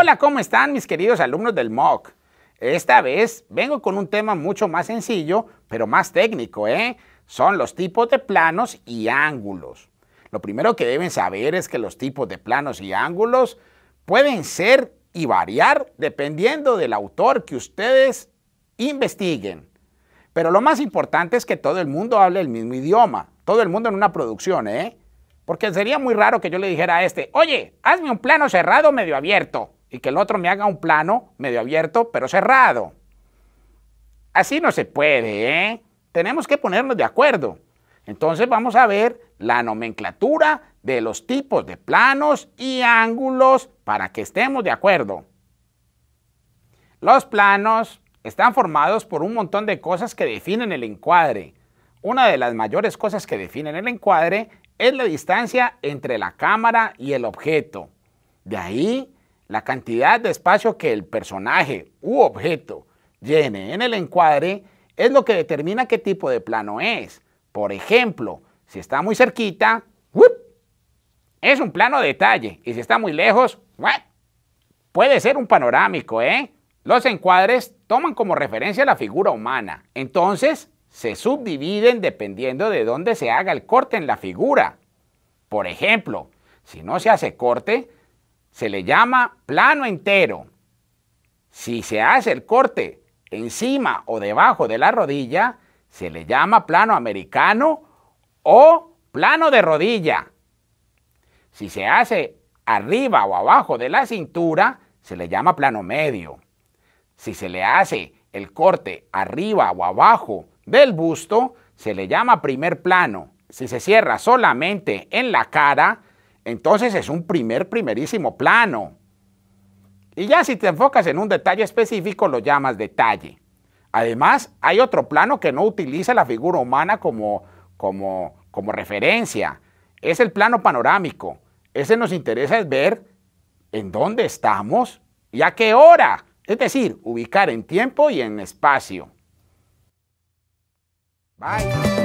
Hola, ¿cómo están mis queridos alumnos del MOOC? Esta vez vengo con un tema mucho más sencillo, pero más técnico, ¿eh? Son los tipos de planos y ángulos. Lo primero que deben saber es que los tipos de planos y ángulos pueden ser y variar dependiendo del autor que ustedes investiguen. Pero lo más importante es que todo el mundo hable el mismo idioma, todo el mundo en una producción, ¿eh? Porque sería muy raro que yo le dijera a este, oye, hazme un plano cerrado medio abierto y que el otro me haga un plano medio abierto pero cerrado. Así no se puede, ¿eh? Tenemos que ponernos de acuerdo. Entonces vamos a ver la nomenclatura de los tipos de planos y ángulos para que estemos de acuerdo. Los planos están formados por un montón de cosas que definen el encuadre. Una de las mayores cosas que definen el encuadre es la distancia entre la cámara y el objeto. De ahí la cantidad de espacio que el personaje u objeto llene en el encuadre es lo que determina qué tipo de plano es. Por ejemplo, si está muy cerquita, es un plano de detalle. Y si está muy lejos, puede ser un panorámico. ¿eh? Los encuadres toman como referencia la figura humana. Entonces, se subdividen dependiendo de dónde se haga el corte en la figura. Por ejemplo, si no se hace corte, se le llama plano entero. Si se hace el corte encima o debajo de la rodilla, se le llama plano americano o plano de rodilla. Si se hace arriba o abajo de la cintura, se le llama plano medio. Si se le hace el corte arriba o abajo del busto, se le llama primer plano. Si se cierra solamente en la cara, entonces es un primer, primerísimo plano. Y ya si te enfocas en un detalle específico, lo llamas detalle. Además, hay otro plano que no utiliza la figura humana como, referencia. Es el plano panorámico. Ese nos interesa es ver en dónde estamos y a qué hora. Es decir, ubicar en tiempo y en espacio. Bye.